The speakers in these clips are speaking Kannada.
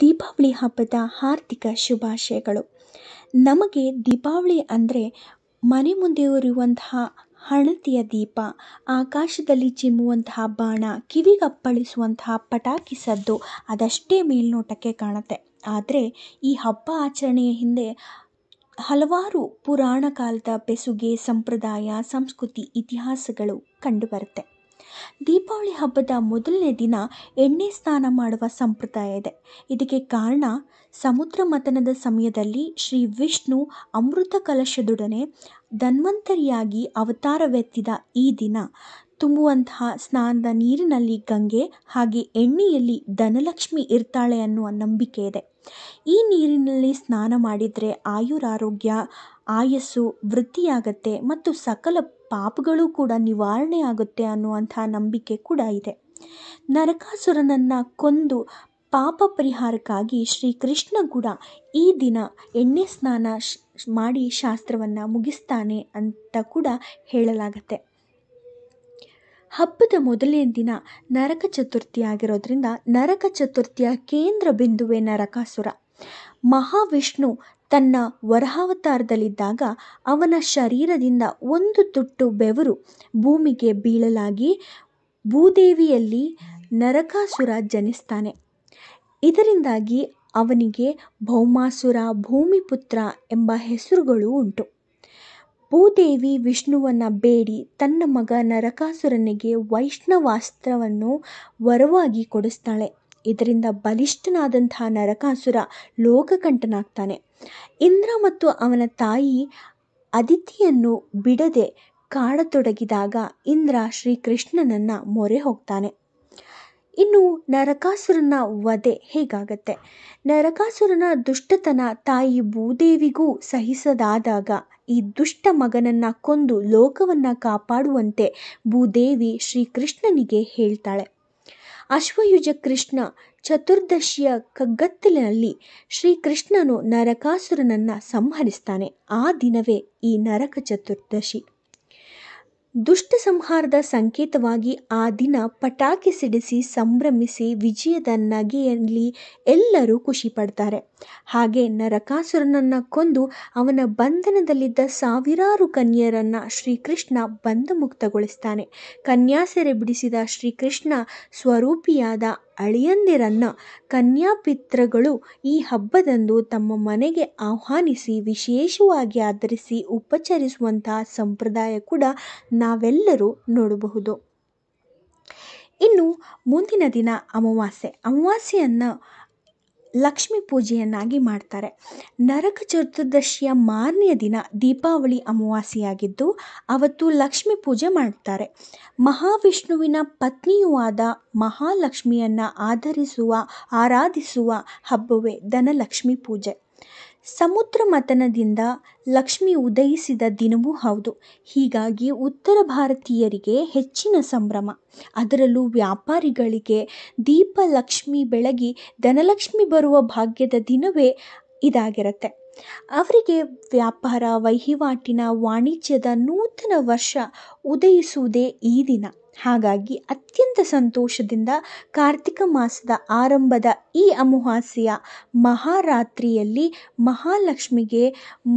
ದೀಪಾವಳಿ ಹಬ್ಬದ ಹಾರ್ದಿಕ ಶುಭಾಶಯಗಳು ನಮಗೆ ದೀಪಾವಳಿ ಅಂದರೆ ಮನೆ ಮುಂದೆ ಉರಿಯುವಂತಹ ಹಣತಿಯ ದೀಪ ಆಕಾಶದಲ್ಲಿ ಚಿಮ್ಮುವಂತಹ ಬಾಣ ಕಿವಿಗಪ್ಪಳಿಸುವಂತಹ ಪಟಾಕಿ ಸದ್ದು ಅದಷ್ಟೇ ಮೇಲ್ನೋಟಕ್ಕೆ ಕಾಣುತ್ತೆ ಆದರೆ ಈ ಹಬ್ಬ ಆಚರಣೆಯ ಹಿಂದೆ ಹಲವಾರು ಪುರಾಣ ಕಾಲದ ಬೆಸುಗೆ ಸಂಪ್ರದಾಯ ಸಂಸ್ಕೃತಿ ಇತಿಹಾಸಗಳು ಕಂಡುಬರುತ್ತೆ ದೀಪಾವಳಿ ಹಬ್ಬದ ಮೊದಲನೇ ದಿನ ಎಣ್ಣೆ ಸ್ನಾನ ಮಾಡುವ ಸಂಪ್ರದಾಯ ಇದೆ ಇದಕ್ಕೆ ಕಾರಣ ಸಮುದ್ರ ಮಥನದ ಸಮಯದಲ್ಲಿ ಶ್ರೀ ವಿಷ್ಣು ಅಮೃತ ಕಲಶದೊಡನೆ ಧನ್ವಂತರಿಯಾಗಿ ಅವತಾರವೆತ್ತಿದ ಈ ದಿನ ತುಂಬುವಂತಹ ಸ್ನಾನದ ನೀರಿನಲ್ಲಿ ಗಂಗೆ ಹಾಗೆ ಎಣ್ಣೆಯಲ್ಲಿ ಧನಲಕ್ಷ್ಮಿ ಇರ್ತಾಳೆ ಅನ್ನುವ ನಂಬಿಕೆ ಇದೆ ಈ ನೀರಿನಲ್ಲಿ ಸ್ನಾನ ಮಾಡಿದರೆ ಆಯುರಾರೋಗ್ಯ ಆಯಸ್ಸು ವೃದ್ಧಿಯಾಗತ್ತೆ ಮತ್ತು ಸಕಲ ಪಾಪಗಳು ಕೂಡ ನಿವಾರಣೆ ಆಗುತ್ತೆ ಅನ್ನುವಂಥ ನಂಬಿಕೆ ಕೂಡ ಇದೆ ನರಕಾಸುರನನ್ನು ಕೊಂದು ಪಾಪ ಪರಿಹಾರಕ್ಕಾಗಿ ಶ್ರೀಕೃಷ್ಣ ಕೂಡ ಈ ದಿನ ಎಣ್ಣೆ ಸ್ನಾನ ಮಾಡಿ ಶಾಸ್ತ್ರವನ್ನು ಮುಗಿಸ್ತಾನೆ ಅಂತ ಕೂಡ ಹೇಳಲಾಗತ್ತೆ ಹಬ್ಬದ ಮೊದಲನೇ ದಿನ ನರಕ ಚತುರ್ಥಿ ಆಗಿರೋದ್ರಿಂದ ನರಕ ಚತುರ್ಥಿಯ ಕೇಂದ್ರ ಬಿಂದುವೆ ನರಕಾಸುರ ಮಹಾವಿಷ್ಣು ತನ್ನ ವರಹಾವತಾರದಲ್ಲಿದ್ದಾಗ ಅವನ ಶರೀರದಿಂದ ಒಂದು ತುಟ್ಟು ಬೆವರು ಭೂಮಿಗೆ ಬೀಳಲಾಗಿ ಭೂದೇವಿಯಲ್ಲಿ ನರಕಾಸುರ ಜನಿಸ್ತಾನೆ ಇದರಿಂದಾಗಿ ಅವನಿಗೆ ಭೌಮಾಸುರ ಭೂಮಿಪುತ್ರ ಎಂಬ ಹೆಸರುಗಳು ಉಂಟು ಭೂದೇವಿ ವಿಷ್ಣುವನ್ನು ಬೇಡಿ ತನ್ನ ಮಗ ನರಕಾಸುರನಿಗೆ ವೈಷ್ಣವಾಸ್ತ್ರವನ್ನು ವರವಾಗಿ ಕೊಡಿಸ್ತಾಳೆ ಇದರಿಂದ ಬಲಿಷ್ಠನಾದಂತಹ ನರಕಾಸುರ ಲೋಕಕಂಠನಾಗ್ತಾನೆ ಇಂದ್ರ ಮತ್ತು ಅವನ ತಾಯಿ ಅದಿತಿಯನ್ನು ಬಿಡದೆ ಕಾಡತೊಡಗಿದಾಗ ಇಂದ್ರ ಶ್ರೀಕೃಷ್ಣನನ್ನು ಮೊರೆ ಹೋಗ್ತಾನೆ ಇನ್ನು ನರಕಾಸುರನ ವಧೆ ಹೇಗಾಗತ್ತೆ ನರಕಾಸುರನ ದುಷ್ಟತನ ತಾಯಿ ಭೂದೇವಿಗೂ ಸಹಿಸದಾದಾಗ ಈ ದುಷ್ಟ ಮಗನನ್ನು ಕೊಂದು ಲೋಕವನ್ನು ಕಾಪಾಡುವಂತೆ ಭೂದೇವಿ ಶ್ರೀಕೃಷ್ಣನಿಗೆ ಹೇಳ್ತಾಳೆ ಅಶ್ವಯುಜ ಕೃಷ್ಣ ಚತುರ್ದಶಿಯ ಕಗ್ಗತ್ತಲಿನಲ್ಲಿ ಶ್ರೀಕೃಷ್ಣನು ನರಕಾಸುರನನ್ನು ಸಂಹರಿಸ್ತಾನೆ ಆ ದಿನವೇ ಈ ನರಕ ಚತುರ್ದಶಿ ದುಷ್ಟ ಸಂಹಾರದ ಸಂಕೇತವಾಗಿ ಆ ದಿನ ಪಟಾಕಿ ಸಿಡಿಸಿ ಸಂಭ್ರಮಿಸಿ ವಿಜಯದ ನಗೆಯಲ್ಲಿ ಎಲ್ಲರೂ ಪಡ್ತಾರೆ ಹಾಗೆ ನರಕಾಸುರನನ್ನು ಕೊಂದು ಅವನ ಬಂಧನದಲ್ಲಿದ್ದ ಸಾವಿರಾರು ಕನ್ಯರನ್ನು ಶ್ರೀಕೃಷ್ಣ ಬಂಧಮುಕ್ತಗೊಳಿಸ್ತಾನೆ ಕನ್ಯಾಸೆರೆ ಬಿಡಿಸಿದ ಶ್ರೀಕೃಷ್ಣ ಸ್ವರೂಪಿಯಾದ ಅಳಿಯಂದಿರನ್ನ ಕನ್ಯಾಪಿತೃಗಳು ಈ ಹಬ್ಬದಂದು ತಮ್ಮ ಮನೆಗೆ ಆಹ್ವಾನಿಸಿ ವಿಶೇಷವಾಗಿ ಆಧರಿಸಿ ಉಪಚರಿಸುವಂತಹ ಸಂಪ್ರದಾಯ ಕೂಡ ನಾವೆಲ್ಲರೂ ನೋಡಬಹುದು ಇನ್ನು ಮುಂದಿನ ದಿನ ಅಮಾವಾಸ್ಯೆ ಅಮಾವಾಸ್ಯೆಯನ್ನು ಲಕ್ಷ್ಮೀ ಪೂಜೆಯನ್ನಾಗಿ ಮಾಡ್ತಾರೆ ನರಕ ಚತುರ್ದಶಿಯ ಮಾರನೆಯ ದಿನ ದೀಪಾವಳಿ ಅಮಾವಾಸ್ಯೆಯಾಗಿದ್ದು ಅವತ್ತು ಲಕ್ಷ್ಮೀ ಪೂಜೆ ಮಾಡ್ತಾರೆ ಮಹಾವಿಷ್ಣುವಿನ ಪತ್ನಿಯೂ ಆದ ಮಹಾಲಕ್ಷ್ಮಿಯನ್ನು ಆಧರಿಸುವ ಆರಾಧಿಸುವ ಹಬ್ಬವೇ ಧನಲಕ್ಷ್ಮೀ ಪೂಜೆ ಸಮುದ್ರ ಮತನದಿಂದ ಲಕ್ಷ್ಮಿ ಉದಯಿಸಿದ ದಿನವೂ ಹೌದು ಹೀಗಾಗಿ ಉತ್ತರ ಭಾರತೀಯರಿಗೆ ಹೆಚ್ಚಿನ ಸಂಭ್ರಮ ಅದರಲ್ಲೂ ವ್ಯಾಪಾರಿಗಳಿಗೆ ದೀಪ ಲಕ್ಷ್ಮಿ ಬೆಳಗಿ ಧನಲಕ್ಷ್ಮಿ ಬರುವ ಭಾಗ್ಯದ ದಿನವೇ ಇದಾಗಿರುತ್ತೆ ಅವರಿಗೆ ವ್ಯಾಪಾರ ವಹಿವಾಟಿನ ವಾಣಿಜ್ಯದ ನೂತನ ವರ್ಷ ಉದಯಿಸುವುದೇ ಈ ದಿನ ಹಾಗಾಗಿ ಅತ್ಯಂತ ಸಂತೋಷದಿಂದ ಕಾರ್ತಿಕ ಮಾಸದ ಆರಂಭದ ಈ ಅಮಾವಾಸ್ಯೆಯ ಮಹಾರಾತ್ರಿಯಲ್ಲಿ ಮಹಾಲಕ್ಷ್ಮಿಗೆ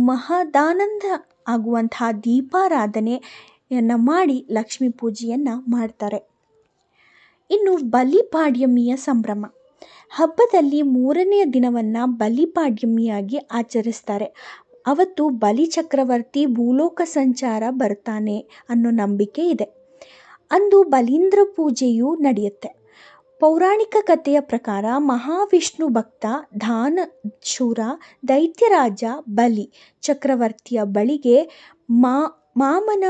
ಮಹದಾನಂದ ಆಗುವಂತಹ ದೀಪಾರಾಧನೆಯನ್ನು ಮಾಡಿ ಲಕ್ಷ್ಮಿ ಪೂಜೆಯನ್ನು ಮಾಡ್ತಾರೆ ಇನ್ನು ಬಲಿಪಾಡ್ಯಮಿಯ ಸಂಭ್ರಮ ಹಬ್ಬದಲ್ಲಿ ಮೂರನೆಯ ದಿನವನ್ನು ಬಲಿಪಾಡ್ಯಮಿಯಾಗಿ ಆಚರಿಸ್ತಾರೆ ಅವತ್ತು ಬಲಿ ಚಕ್ರವರ್ತಿ ಭೂಲೋಕ ಸಂಚಾರ ಬರ್ತಾನೆ ಅನ್ನೋ ನಂಬಿಕೆ ಇದೆ ಅಂದು ಬಲೀಂದ್ರ ಪೂಜೆಯೂ ನಡೆಯುತ್ತೆ ಪೌರಾಣಿಕ ಕಥೆಯ ಪ್ರಕಾರ ಮಹಾವಿಷ್ಣು ಭಕ್ತ ಶೂರ ದೈತ್ಯರಾಜ ಬಲಿ ಚಕ್ರವರ್ತಿಯ ಬಳಿಗೆ ಮಾಮನ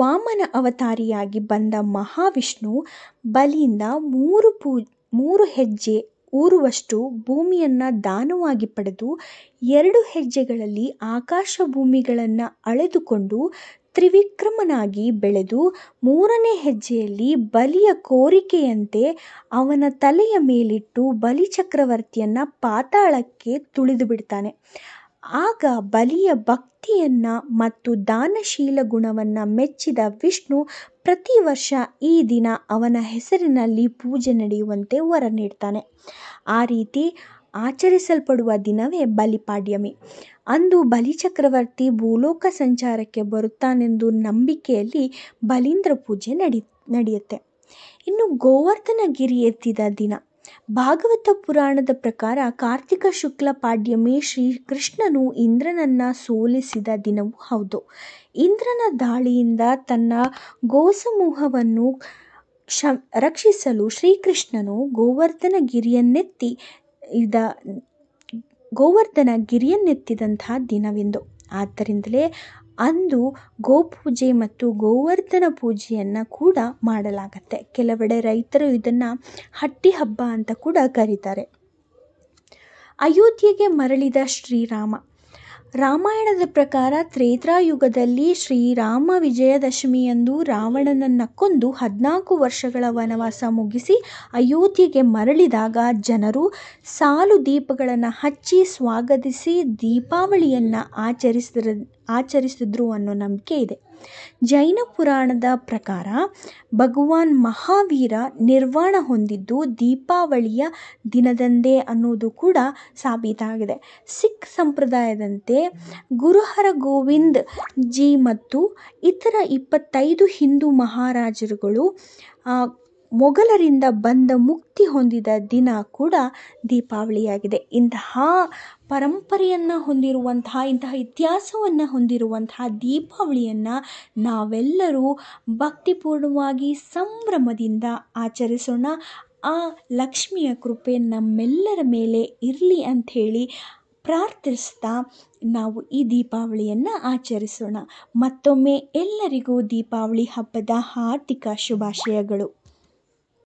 ವಾಮನ ಅವತಾರಿಯಾಗಿ ಬಂದ ಮಹಾವಿಷ್ಣು ಬಲಿಯಿಂದ ಮೂರು ಪೂ ಮೂರು ಹೆಜ್ಜೆ ಊರುವಷ್ಟು ಭೂಮಿಯನ್ನು ದಾನವಾಗಿ ಪಡೆದು ಎರಡು ಹೆಜ್ಜೆಗಳಲ್ಲಿ ಆಕಾಶ ಭೂಮಿಗಳನ್ನು ಅಳೆದುಕೊಂಡು ತ್ರಿವಿಕ್ರಮನಾಗಿ ಬೆಳೆದು ಮೂರನೇ ಹೆಜ್ಜೆಯಲ್ಲಿ ಬಲಿಯ ಕೋರಿಕೆಯಂತೆ ಅವನ ತಲೆಯ ಮೇಲಿಟ್ಟು ಬಲಿ ಚಕ್ರವರ್ತಿಯನ್ನು ಪಾತಾಳಕ್ಕೆ ತುಳಿದು ಬಿಡ್ತಾನೆ ಆಗ ಬಲಿಯ ಭಕ್ತಿಯನ್ನು ಮತ್ತು ದಾನಶೀಲ ಗುಣವನ್ನು ಮೆಚ್ಚಿದ ವಿಷ್ಣು ಪ್ರತಿ ವರ್ಷ ಈ ದಿನ ಅವನ ಹೆಸರಿನಲ್ಲಿ ಪೂಜೆ ನಡೆಯುವಂತೆ ವರ ನೀಡ್ತಾನೆ ಆ ರೀತಿ ಆಚರಿಸಲ್ಪಡುವ ದಿನವೇ ಬಲಿಪಾಡ್ಯಮಿ ಅಂದು ಬಲಿಚಕ್ರವರ್ತಿ ಭೂಲೋಕ ಸಂಚಾರಕ್ಕೆ ಬರುತ್ತಾನೆಂದು ನಂಬಿಕೆಯಲ್ಲಿ ಬಲೀಂದ್ರ ಪೂಜೆ ನಡಿ ನಡೆಯುತ್ತೆ ಇನ್ನು ಗೋವರ್ಧನಗಿರಿ ಎತ್ತಿದ ದಿನ ಭಾಗವತ ಪುರಾಣದ ಪ್ರಕಾರ ಕಾರ್ತಿಕ ಶುಕ್ಲ ಪಾಡ್ಯಮಿ ಶ್ರೀಕೃಷ್ಣನು ಇಂದ್ರನನ್ನು ಸೋಲಿಸಿದ ದಿನವೂ ಹೌದು ಇಂದ್ರನ ದಾಳಿಯಿಂದ ತನ್ನ ಗೋಸಮೂಹವನ್ನು ಕ್ಷ ರಕ್ಷಿಸಲು ಶ್ರೀಕೃಷ್ಣನು ಗೋವರ್ಧನ ಗಿರಿಯನ್ನೆತ್ತಿ ಇದ ಗೋವರ್ಧನ ಗಿರಿಯನ್ನೆತ್ತಿದಂತಹ ದಿನವೆಂದು ಆದ್ದರಿಂದಲೇ ಅಂದು ಗೋಪೂಜೆ ಮತ್ತು ಗೋವರ್ಧನ ಪೂಜೆಯನ್ನು ಕೂಡ ಮಾಡಲಾಗತ್ತೆ ಕೆಲವೆಡೆ ರೈತರು ಇದನ್ನು ಹಟ್ಟಿ ಹಬ್ಬ ಅಂತ ಕೂಡ ಕರೀತಾರೆ ಅಯೋಧ್ಯೆಗೆ ಮರಳಿದ ಶ್ರೀರಾಮ ರಾಮಾಯಣದ ಪ್ರಕಾರ ತ್ರೇತ್ರಾಯುಗದಲ್ಲಿ ಶ್ರೀರಾಮ ವಿಜಯದಶಮಿಯಂದು ರಾವಣನನ್ನು ಕೊಂದು ಹದಿನಾಲ್ಕು ವರ್ಷಗಳ ವನವಾಸ ಮುಗಿಸಿ ಅಯೋಧ್ಯೆಗೆ ಮರಳಿದಾಗ ಜನರು ಸಾಲು ದೀಪಗಳನ್ನು ಹಚ್ಚಿ ಸ್ವಾಗತಿಸಿ ದೀಪಾವಳಿಯನ್ನು ಆಚರಿಸಿದ್ರ ಆಚರಿಸಿದ್ರು ಅನ್ನೋ ನಂಬಿಕೆ ಇದೆ ಜೈನ ಪುರಾಣದ ಪ್ರಕಾರ ಭಗವಾನ್ ಮಹಾವೀರ ನಿರ್ವಾಣ ಹೊಂದಿದ್ದು ದೀಪಾವಳಿಯ ದಿನದಂದೇ ಅನ್ನೋದು ಕೂಡ ಸಾಬೀತಾಗಿದೆ ಸಿಖ್ ಸಂಪ್ರದಾಯದಂತೆ ಗುರುಹರ ಗೋವಿಂದ್ ಜಿ ಮತ್ತು ಇತರ ಇಪ್ಪತ್ತೈದು ಹಿಂದೂ ಮಹಾರಾಜರುಗಳು ಮೊಘಲರಿಂದ ಬಂದ ಮುಕ್ತಿ ಹೊಂದಿದ ದಿನ ಕೂಡ ದೀಪಾವಳಿಯಾಗಿದೆ ಇಂತಹ ಪರಂಪರೆಯನ್ನು ಹೊಂದಿರುವಂತಹ ಇಂತಹ ಇತಿಹಾಸವನ್ನು ಹೊಂದಿರುವಂತಹ ದೀಪಾವಳಿಯನ್ನು ನಾವೆಲ್ಲರೂ ಭಕ್ತಿಪೂರ್ಣವಾಗಿ ಸಂಭ್ರಮದಿಂದ ಆಚರಿಸೋಣ ಆ ಲಕ್ಷ್ಮಿಯ ಕೃಪೆ ನಮ್ಮೆಲ್ಲರ ಮೇಲೆ ಇರಲಿ ಅಂಥೇಳಿ ಪ್ರಾರ್ಥಿಸ್ತಾ ನಾವು ಈ ದೀಪಾವಳಿಯನ್ನು ಆಚರಿಸೋಣ ಮತ್ತೊಮ್ಮೆ ಎಲ್ಲರಿಗೂ ದೀಪಾವಳಿ ಹಬ್ಬದ ಹಾರ್ದಿಕ ಶುಭಾಶಯಗಳು